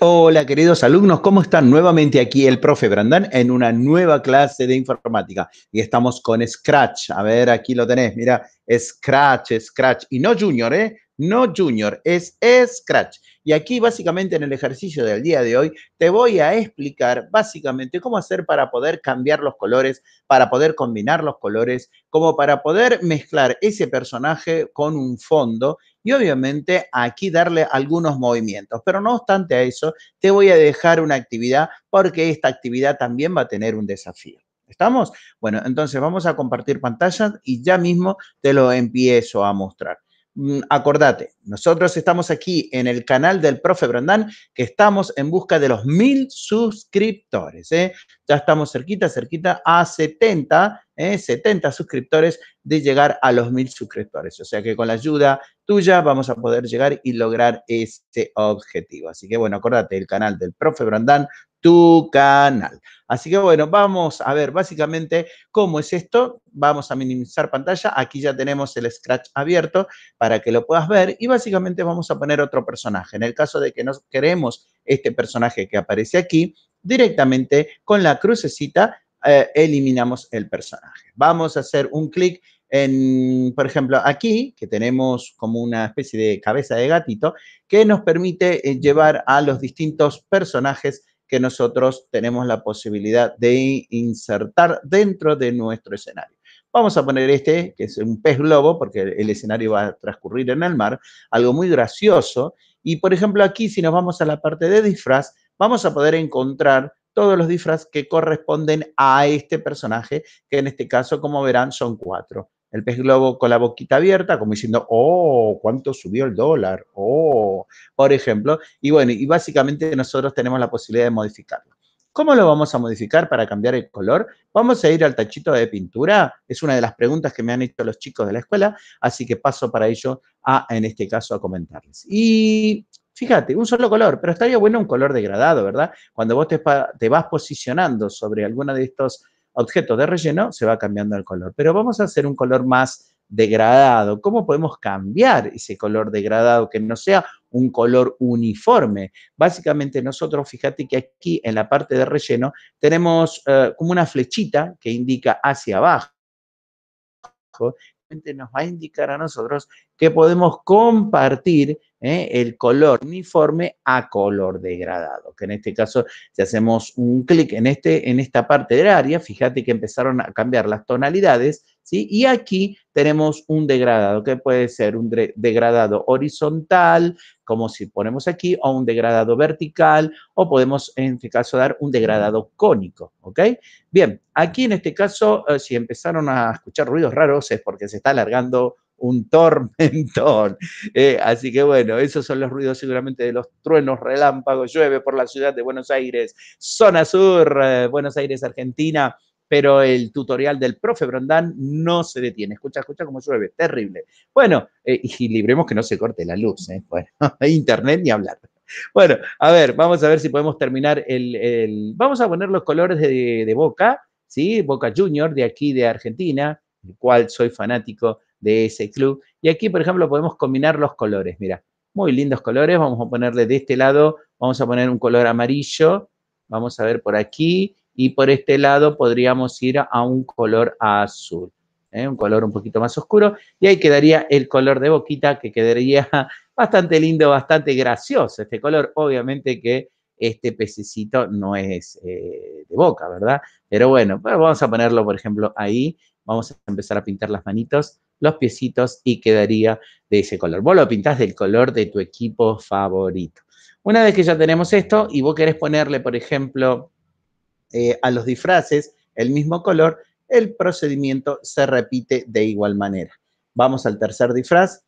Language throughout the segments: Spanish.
Hola queridos alumnos, ¿cómo están? Nuevamente aquí el profe Brandán en una nueva clase de informática y estamos con Scratch. A ver, aquí lo tenés, mira, Scratch, Scratch. Y no Junior, ¿eh? No Junior, es Scratch. Y aquí básicamente en el ejercicio del día de hoy te voy a explicar básicamente cómo hacer para poder cambiar los colores, para poder combinar los colores, como para poder mezclar ese personaje con un fondo y obviamente aquí darle algunos movimientos. Pero no obstante a eso, te voy a dejar una actividad porque esta actividad también va a tener un desafío. ¿Estamos? Bueno, entonces vamos a compartir pantalla y ya mismo te lo empiezo a mostrar. Mm, acordate, nosotros estamos aquí en el canal del profe Brandán, que estamos en busca de los mil suscriptores. ¿eh? Ya estamos cerquita, cerquita a 70, 70 ¿eh? suscriptores de llegar a los mil suscriptores. O sea que con la ayuda tuya vamos a poder llegar y lograr este objetivo. Así que bueno, acordate, el canal del profe Brandán, tu canal. Así que bueno, vamos a ver básicamente cómo es esto. Vamos a minimizar pantalla. Aquí ya tenemos el Scratch abierto para que lo puedas ver. Y básicamente vamos a poner otro personaje. En el caso de que no queremos este personaje que aparece aquí, directamente con la crucecita eh, eliminamos el personaje. Vamos a hacer un clic en, por ejemplo, aquí, que tenemos como una especie de cabeza de gatito, que nos permite eh, llevar a los distintos personajes que nosotros tenemos la posibilidad de insertar dentro de nuestro escenario. Vamos a poner este, que es un pez globo, porque el escenario va a transcurrir en el mar, algo muy gracioso. Y por ejemplo, aquí, si nos vamos a la parte de disfraz, vamos a poder encontrar todos los disfraz que corresponden a este personaje, que en este caso, como verán, son cuatro el pez globo con la boquita abierta, como diciendo, oh, cuánto subió el dólar, oh, por ejemplo. Y bueno, y básicamente nosotros tenemos la posibilidad de modificarlo. ¿Cómo lo vamos a modificar para cambiar el color? ¿Vamos a ir al tachito de pintura? Es una de las preguntas que me han hecho los chicos de la escuela, así que paso para ello a, en este caso, a comentarles. Y fíjate, un solo color, pero estaría bueno un color degradado, ¿verdad? Cuando vos te, te vas posicionando sobre alguna de estos objeto de relleno, se va cambiando el color. Pero vamos a hacer un color más degradado. ¿Cómo podemos cambiar ese color degradado que no sea un color uniforme? Básicamente nosotros, fíjate que aquí en la parte de relleno tenemos eh, como una flechita que indica hacia abajo. Nos va a indicar a nosotros que podemos compartir ¿eh? el color uniforme a color degradado, que en este caso, si hacemos un clic en, este, en esta parte del área, fíjate que empezaron a cambiar las tonalidades, ¿sí? Y aquí tenemos un degradado, que puede ser un degradado horizontal, como si ponemos aquí, o un degradado vertical, o podemos, en este caso, dar un degradado cónico, ¿ok? Bien, aquí en este caso, eh, si empezaron a escuchar ruidos raros, es porque se está alargando un tormentón. Eh, así que bueno, esos son los ruidos seguramente de los truenos, relámpagos, llueve por la ciudad de Buenos Aires, zona sur, eh, Buenos Aires, Argentina. Pero el tutorial del profe Brondán no se detiene. Escucha, escucha cómo llueve. Terrible. Bueno, eh, y libremos que no se corte la luz. Bueno, internet ni hablar. Bueno, a ver, vamos a ver si podemos terminar el... Vamos a poner los colores de, de Boca, ¿sí? Boca Junior de aquí de Argentina, el cual soy fanático de ese club. Y aquí, por ejemplo, podemos combinar los colores. Mira, muy lindos colores. Vamos a ponerle de este lado, vamos a poner un color amarillo. Vamos a ver por aquí. Y por este lado podríamos ir a un color azul. ¿eh? Un color un poquito más oscuro. Y ahí quedaría el color de boquita que quedaría bastante lindo, bastante gracioso este color. Obviamente que este pececito no es eh, de boca, ¿verdad? Pero bueno, vamos a ponerlo, por ejemplo, ahí. Vamos a empezar a pintar las manitos los piecitos y quedaría de ese color. Vos lo pintás del color de tu equipo favorito. Una vez que ya tenemos esto y vos querés ponerle, por ejemplo, eh, a los disfraces el mismo color, el procedimiento se repite de igual manera. Vamos al tercer disfraz,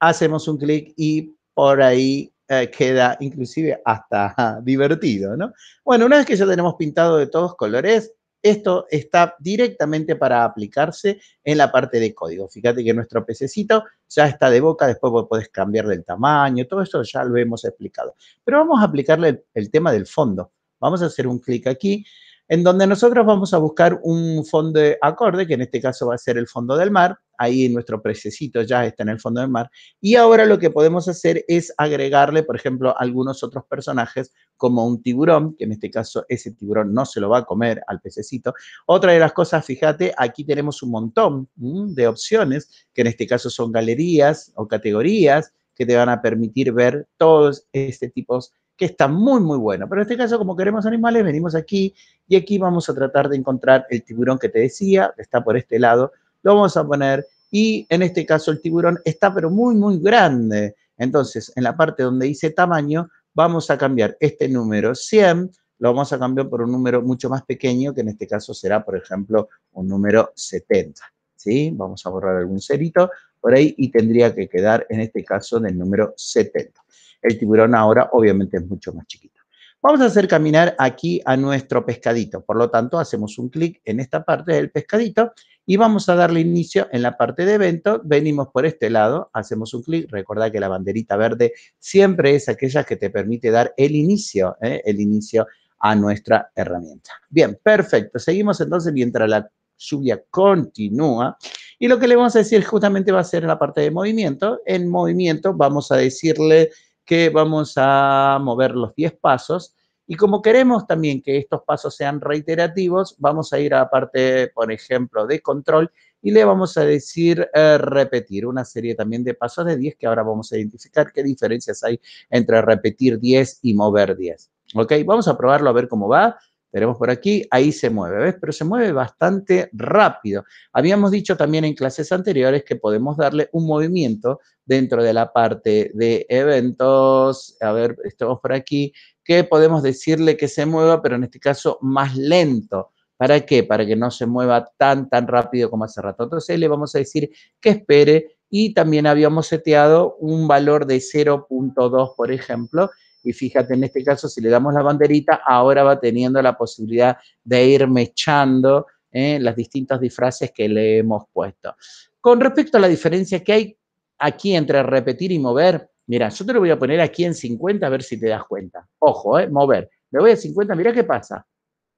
hacemos un clic y por ahí eh, queda inclusive hasta divertido, ¿no? Bueno, una vez que ya tenemos pintado de todos colores, esto está directamente para aplicarse en la parte de código. Fíjate que nuestro pececito ya está de boca, después vos podés cambiarle el tamaño, todo esto ya lo hemos explicado. Pero vamos a aplicarle el, el tema del fondo. Vamos a hacer un clic aquí en donde nosotros vamos a buscar un fondo de acorde, que en este caso va a ser el fondo del mar, ahí nuestro pececito ya está en el fondo del mar, y ahora lo que podemos hacer es agregarle, por ejemplo, algunos otros personajes, como un tiburón, que en este caso ese tiburón no se lo va a comer al pececito. Otra de las cosas, fíjate, aquí tenemos un montón de opciones, que en este caso son galerías o categorías, que te van a permitir ver todos este tipos que está muy, muy bueno Pero en este caso, como queremos animales, venimos aquí y aquí vamos a tratar de encontrar el tiburón que te decía, que está por este lado, lo vamos a poner y en este caso el tiburón está pero muy, muy grande. Entonces, en la parte donde dice tamaño, vamos a cambiar este número 100, lo vamos a cambiar por un número mucho más pequeño, que en este caso será, por ejemplo, un número 70. ¿sí? Vamos a borrar algún cerito por ahí y tendría que quedar en este caso del número 70. El tiburón ahora obviamente es mucho más chiquito. Vamos a hacer caminar aquí a nuestro pescadito. Por lo tanto, hacemos un clic en esta parte del pescadito y vamos a darle inicio en la parte de evento. Venimos por este lado, hacemos un clic. Recuerda que la banderita verde siempre es aquella que te permite dar el inicio, ¿eh? el inicio a nuestra herramienta. Bien, perfecto. Seguimos entonces mientras la lluvia continúa. Y lo que le vamos a decir justamente va a ser en la parte de movimiento. En movimiento vamos a decirle que vamos a mover los 10 pasos. Y como queremos también que estos pasos sean reiterativos, vamos a ir a la parte, por ejemplo, de control y le vamos a decir eh, repetir una serie también de pasos de 10 que ahora vamos a identificar qué diferencias hay entre repetir 10 y mover 10. ¿Ok? Vamos a probarlo a ver cómo va. Veremos por aquí, ahí se mueve, ¿ves? Pero se mueve bastante rápido. Habíamos dicho también en clases anteriores que podemos darle un movimiento dentro de la parte de eventos. A ver, estamos por aquí, que podemos decirle que se mueva, pero en este caso más lento. ¿Para qué? Para que no se mueva tan, tan rápido como hace rato. Entonces le vamos a decir que espere y también habíamos seteado un valor de 0.2, por ejemplo, y fíjate, en este caso, si le damos la banderita, ahora va teniendo la posibilidad de ir mechando eh, las distintas disfraces que le hemos puesto. Con respecto a la diferencia que hay aquí entre repetir y mover, mira, yo te lo voy a poner aquí en 50 a ver si te das cuenta. Ojo, eh, mover. Le voy a 50, mira qué pasa.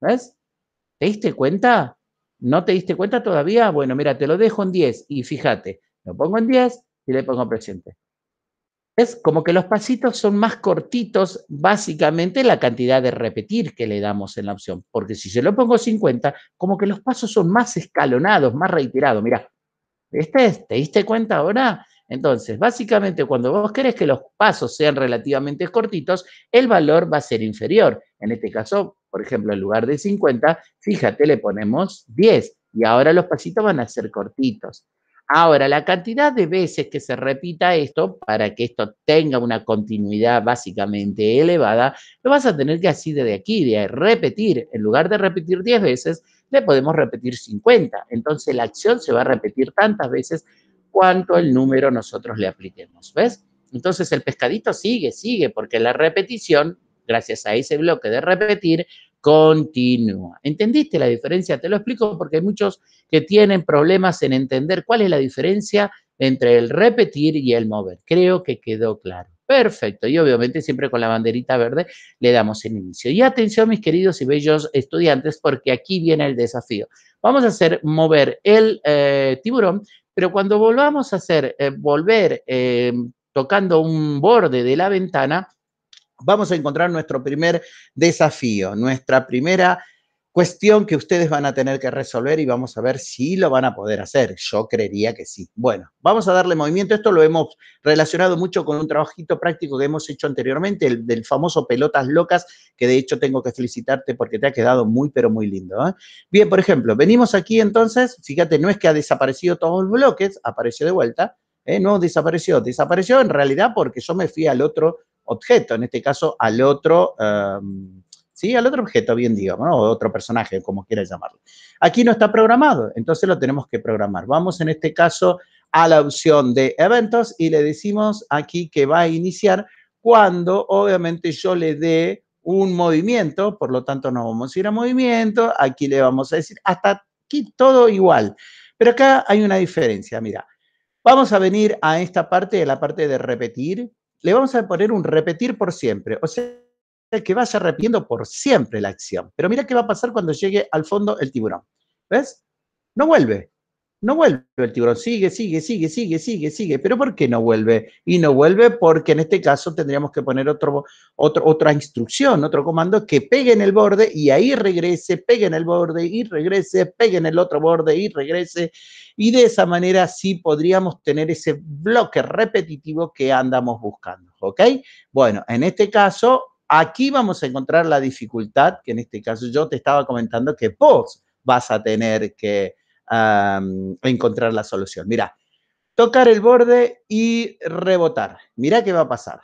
¿Ves? ¿Te diste cuenta? ¿No te diste cuenta todavía? Bueno, mira, te lo dejo en 10 y fíjate, lo pongo en 10 y le pongo presente. Es como que los pasitos son más cortitos, básicamente la cantidad de repetir que le damos en la opción, porque si se lo pongo 50, como que los pasos son más escalonados, más reiterados. Mira, ¿este ¿te diste cuenta ahora? Entonces, básicamente, cuando vos querés que los pasos sean relativamente cortitos, el valor va a ser inferior. En este caso, por ejemplo, en lugar de 50, fíjate, le ponemos 10 y ahora los pasitos van a ser cortitos. Ahora, la cantidad de veces que se repita esto, para que esto tenga una continuidad básicamente elevada, lo vas a tener que así desde aquí, de repetir. En lugar de repetir 10 veces, le podemos repetir 50. Entonces, la acción se va a repetir tantas veces cuanto el número nosotros le apliquemos. ¿Ves? Entonces, el pescadito sigue, sigue, porque la repetición, gracias a ese bloque de repetir, continua. ¿Entendiste la diferencia? Te lo explico porque hay muchos que tienen problemas en entender cuál es la diferencia entre el repetir y el mover. Creo que quedó claro. Perfecto. Y obviamente siempre con la banderita verde le damos el inicio. Y atención, mis queridos y bellos estudiantes, porque aquí viene el desafío. Vamos a hacer mover el eh, tiburón, pero cuando volvamos a hacer eh, volver eh, tocando un borde de la ventana, vamos a encontrar nuestro primer desafío, nuestra primera cuestión que ustedes van a tener que resolver y vamos a ver si lo van a poder hacer. Yo creería que sí. Bueno, vamos a darle movimiento. Esto lo hemos relacionado mucho con un trabajito práctico que hemos hecho anteriormente, el del famoso pelotas locas, que de hecho tengo que felicitarte porque te ha quedado muy, pero muy lindo. ¿eh? Bien, por ejemplo, venimos aquí entonces, fíjate, no es que ha desaparecido todos los bloques, apareció de vuelta, ¿eh? no desapareció, desapareció en realidad porque yo me fui al otro objeto, en este caso al otro, em, ¿sí? Al otro objeto, bien digamos, o otro personaje, como quiera llamarlo. Aquí no está programado, entonces lo tenemos que programar. Vamos en este caso a la opción de eventos y le decimos aquí que va a iniciar cuando obviamente yo le dé un movimiento, por lo tanto no vamos a ir a movimiento, aquí le vamos a decir, hasta aquí todo igual. Pero acá hay una diferencia, mira, vamos a venir a esta parte, a la parte de repetir, le vamos a poner un repetir por siempre, o sea, que vaya repitiendo por siempre la acción. Pero mira qué va a pasar cuando llegue al fondo el tiburón. ¿Ves? No vuelve. No vuelve el tiburón, sigue, sigue, sigue, sigue, sigue, sigue. ¿Pero por qué no vuelve? Y no vuelve porque en este caso tendríamos que poner otro, otra instrucción, otro comando que pegue en el borde y ahí regrese, pegue en el borde y regrese, pegue en el otro borde y regrese. Y de esa manera sí podríamos tener ese bloque repetitivo que andamos buscando, ¿ok? Bueno, en este caso, aquí vamos a encontrar la dificultad que en este caso yo te estaba comentando que vos vas a tener que a, encontrar la solución. Mira, tocar el borde y rebotar. Mira qué va a pasar.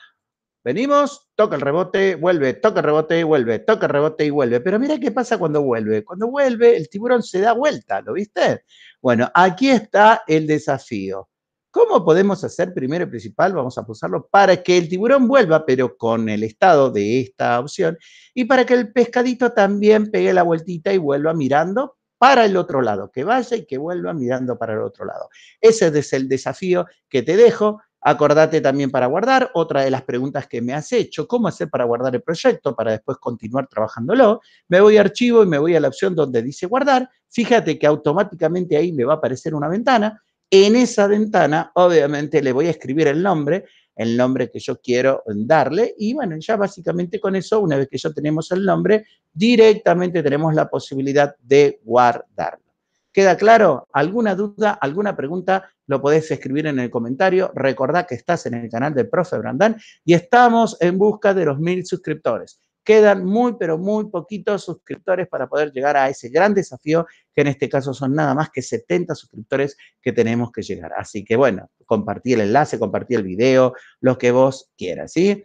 Venimos, toca el rebote, vuelve, toca el rebote y vuelve, toca el rebote y vuelve. Pero mira qué pasa cuando vuelve. Cuando vuelve, el tiburón se da vuelta, ¿lo viste? Bueno, aquí está el desafío. ¿Cómo podemos hacer primero y principal? Vamos a pulsarlo para que el tiburón vuelva, pero con el estado de esta opción, y para que el pescadito también pegue la vueltita y vuelva mirando para el otro lado, que vaya y que vuelva mirando para el otro lado. Ese es el desafío que te dejo. Acordate también para guardar, otra de las preguntas que me has hecho, cómo hacer para guardar el proyecto para después continuar trabajándolo. Me voy a archivo y me voy a la opción donde dice guardar. Fíjate que automáticamente ahí me va a aparecer una ventana. En esa ventana, obviamente, le voy a escribir el nombre el nombre que yo quiero darle. Y bueno, ya básicamente con eso, una vez que ya tenemos el nombre, directamente tenemos la posibilidad de guardarlo. ¿Queda claro? ¿Alguna duda, alguna pregunta? Lo podés escribir en el comentario. Recordá que estás en el canal de Profe Brandán y estamos en busca de los mil suscriptores quedan muy, pero muy poquitos suscriptores para poder llegar a ese gran desafío, que en este caso son nada más que 70 suscriptores que tenemos que llegar. Así que bueno, compartí el enlace, compartí el video, lo que vos quieras, ¿sí?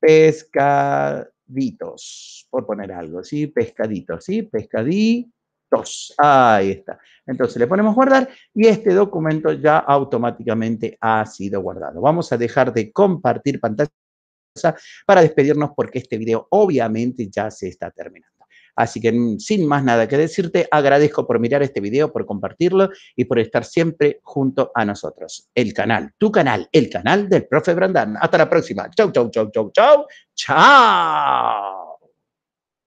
Pescaditos, por poner algo, ¿sí? Pescaditos, ¿sí? Pescaditos. Ahí está. Entonces le ponemos guardar y este documento ya automáticamente ha sido guardado. Vamos a dejar de compartir pantalla para despedirnos porque este video obviamente ya se está terminando. Así que mm, sin más nada que decirte, agradezco por mirar este video, por compartirlo y por estar siempre junto a nosotros. El canal, tu canal, el canal del profe Brandán. Hasta la próxima. Chau, chau, chau, chau, chau. Chao.